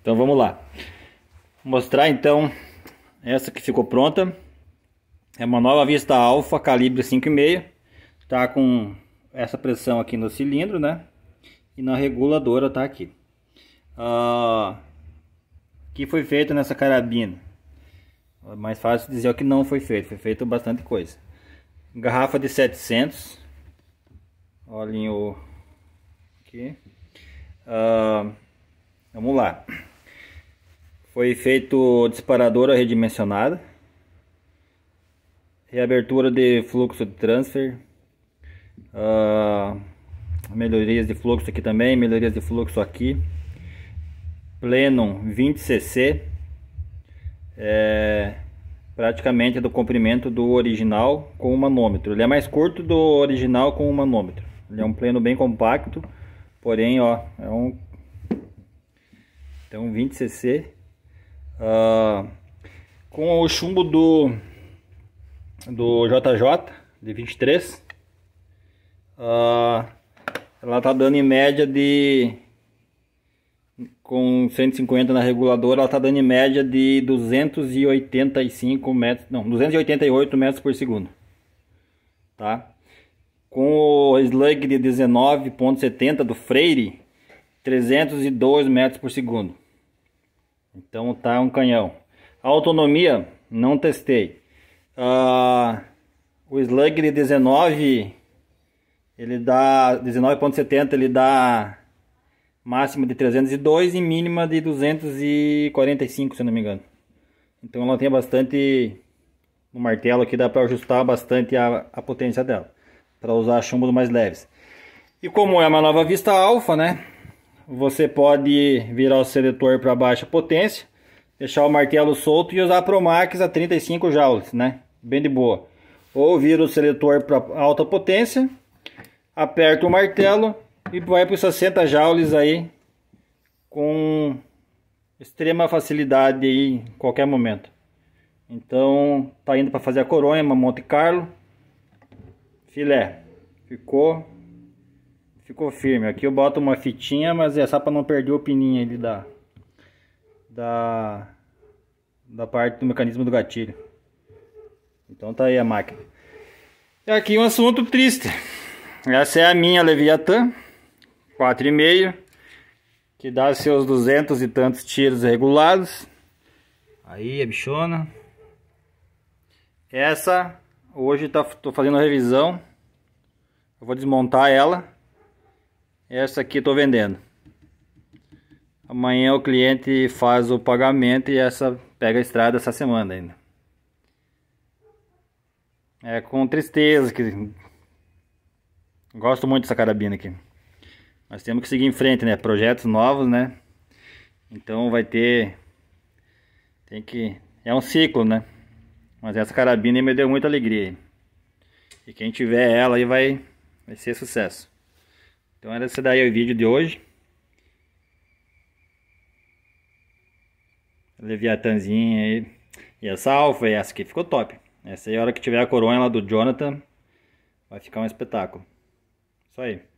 Então vamos lá. Vou mostrar então essa que ficou pronta. É uma nova Vista Alfa, calibre 5,5. Tá com essa pressão aqui no cilindro, né? E na reguladora tá aqui. Ah, que foi feito nessa carabina? É mais fácil dizer o que não foi feito. Foi feito bastante coisa. Garrafa de 700. Olhem o... Aqui. Ah, vamos lá. Foi feito disparadora redimensionada. Reabertura de fluxo de transfer. Uh, melhorias de fluxo aqui também, melhorias de fluxo aqui. Pleno 20cc. É, praticamente do comprimento do original com o manômetro. Ele é mais curto do original com o manômetro. Ele é um pleno bem compacto, porém, ó, é um então 20cc Uh, com o chumbo do, do JJ de 23, uh, ah, ela tá dando em média de com 150 na reguladora, ela está dando em média de 285 metros, não, 288 metros por segundo, tá? Com o slug de 19.70 do Freire, 302 metros por segundo. Então tá um canhão. Autonomia, não testei. Uh, o slug de 19, ele dá 19.70, ele dá máxima de 302 e mínima de 245, se não me engano. Então ela tem bastante no martelo aqui dá para ajustar bastante a, a potência dela para usar chumbos mais leves. E como é uma nova vista alfa, né? você pode virar o seletor para baixa potência, deixar o martelo solto e usar a Promax a 35 joules, né? Bem de boa. Ou vira o seletor para alta potência, aperta o martelo e vai para os 60 joules aí com extrema facilidade aí em qualquer momento. Então, tá indo para fazer a coronha, Monte Carlo. Filé. Ficou Ficou firme. Aqui eu boto uma fitinha, mas é só para não perder o pininho ali da, da, da parte do mecanismo do gatilho. Então tá aí a máquina. E aqui um assunto triste. Essa é a minha Leviathan 4,5 que dá seus duzentos e tantos tiros regulados. Aí a bichona. Essa hoje tá, tô fazendo a revisão. Eu vou desmontar ela essa aqui estou vendendo. Amanhã o cliente faz o pagamento e essa pega a estrada essa semana ainda. É com tristeza que gosto muito dessa carabina aqui. Mas temos que seguir em frente, né? Projetos novos, né? Então vai ter tem que é um ciclo, né? Mas essa carabina me deu muita alegria. E quem tiver ela aí vai vai ser sucesso. Então era esse daí o vídeo de hoje. Leviatanzinha aí. E essa alfa, e essa aqui ficou top. Essa aí a hora que tiver a coronha lá do Jonathan, vai ficar um espetáculo. Isso aí.